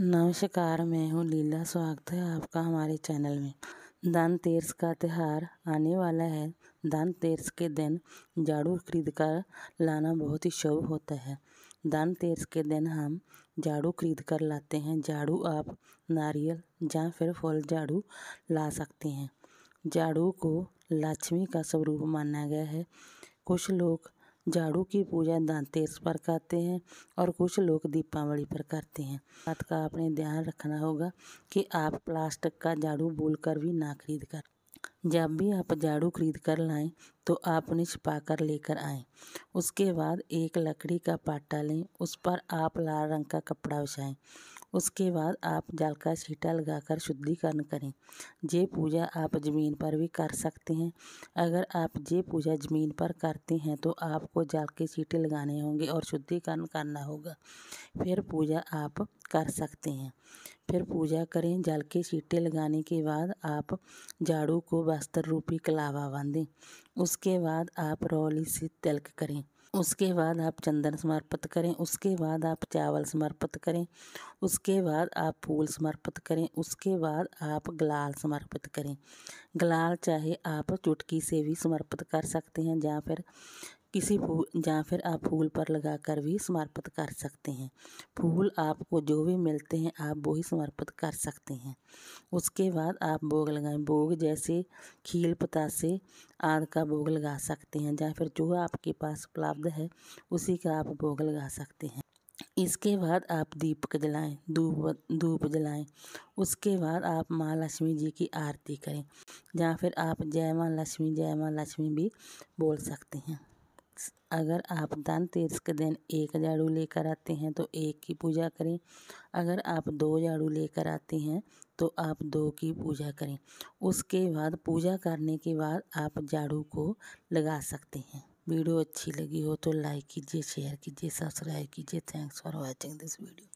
नमस्कार मैं हूँ लीला स्वागत है आपका हमारे चैनल में धनतेरस का त्यौहार आने वाला है धनतेरस के दिन झाड़ू खरीद कर लाना बहुत ही शुभ होता है धनतेरस के दिन हम झाड़ू खरीद कर लाते हैं झाड़ू आप नारियल या फिर फल झाड़ू ला सकते हैं झाड़ू को लक्ष्मी का स्वरूप माना गया है कुछ लोग झाड़ू की पूजा धनतेरस पर करते हैं और कुछ लोग दीपावली पर करते हैं बात का आपने ध्यान रखना होगा कि आप प्लास्टिक का झाड़ू बोल कर भी ना खरीद कर जब भी आप झाड़ू खरीद कर लाएं तो आप उन्हें छिपा कर लेकर आए उसके बाद एक लकड़ी का पाटा लें उस पर आप लाल रंग का कपड़ा बिछाएं उसके बाद आप जल का छीटा लगाकर शुद्धिकरण करें ये पूजा आप ज़मीन पर भी कर सकते हैं अगर आप ये पूजा ज़मीन पर करते हैं तो आपको जल के छीटे लगाने होंगे और शुद्धिकरण करना होगा फिर पूजा आप कर सकते हैं फिर पूजा करें जल के छीटे लगाने के बाद आप झाड़ू को वस्त्र रूपी कलावा बांधें उसके बाद आप रौली से तिलक करें उसके बाद आप चंदन समर्पित करें उसके बाद आप चावल समर्पित करें उसके बाद आप फूल समर्पित करें उसके बाद आप गलाल समर्पित करें गलाल चाहे आप चुटकी से भी समर्पित कर सकते हैं या फिर किसी फूल या फिर आप फूल पर लगा कर भी समर्पित कर सकते हैं फूल आपको जो भी मिलते हैं आप वो ही समर्पित कर सकते हैं उसके बाद आप भोग लगाएं भोग जैसे खील पतासे आदि का भोग लगा सकते हैं या फिर जो आपके पास उपलब्ध है उसी का आप भोग लगा सकते हैं इसके बाद आप दीपक जलाएं धूप धूप जलाएं उसके बाद आप माँ लक्ष्मी जी की आरती करें या फिर आप जय माँ लक्ष्मी जय माँ लक्ष्मी भी बोल सकते हैं अगर आप धनतेरस के दिन एक झाड़ू लेकर आते हैं तो एक की पूजा करें अगर आप दो झाड़ू लेकर आते हैं तो आप दो की पूजा करें उसके बाद पूजा करने के बाद आप झाड़ू को लगा सकते हैं वीडियो अच्छी लगी हो तो लाइक कीजिए शेयर कीजिए सब्सक्राइब कीजिए thanks for watching this video